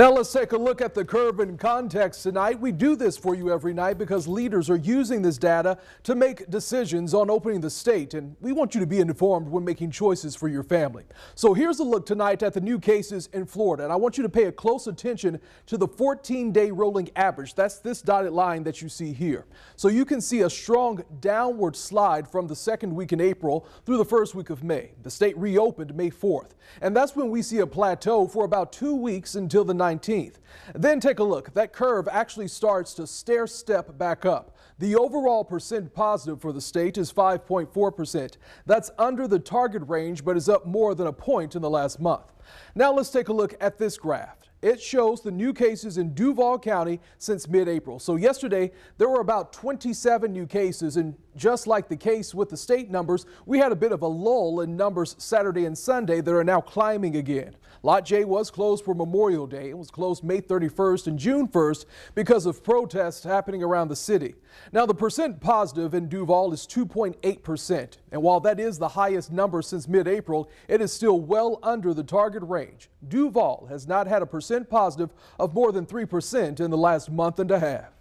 Now let's take a look at the curve in context tonight. We do this for you every night because leaders are using this data to make decisions on opening the state and we want you to be informed when making choices for your family. So here's a look tonight at the new cases in Florida and I want you to pay a close attention to the 14-day rolling average. That's this dotted line that you see here. So you can see a strong downward slide from the second week in April through the first week of May. The state reopened May 4th and that's when we see a plateau for about two weeks until the 9th 19th. Then take a look. That curve actually starts to stair step back up. The overall percent positive for the state is 5.4%. That's under the target range, but is up more than a point in the last month. Now let's take a look at this graph. It shows the new cases in Duval County since mid-April. So yesterday, there were about 27 new cases in just like the case with the state numbers, we had a bit of a lull in numbers Saturday and Sunday that are now climbing again. Lot J was closed for Memorial Day. It was closed May 31st and June 1st because of protests happening around the city. Now, the percent positive in Duval is 2.8%. And while that is the highest number since mid-April, it is still well under the target range. Duval has not had a percent positive of more than 3% in the last month and a half.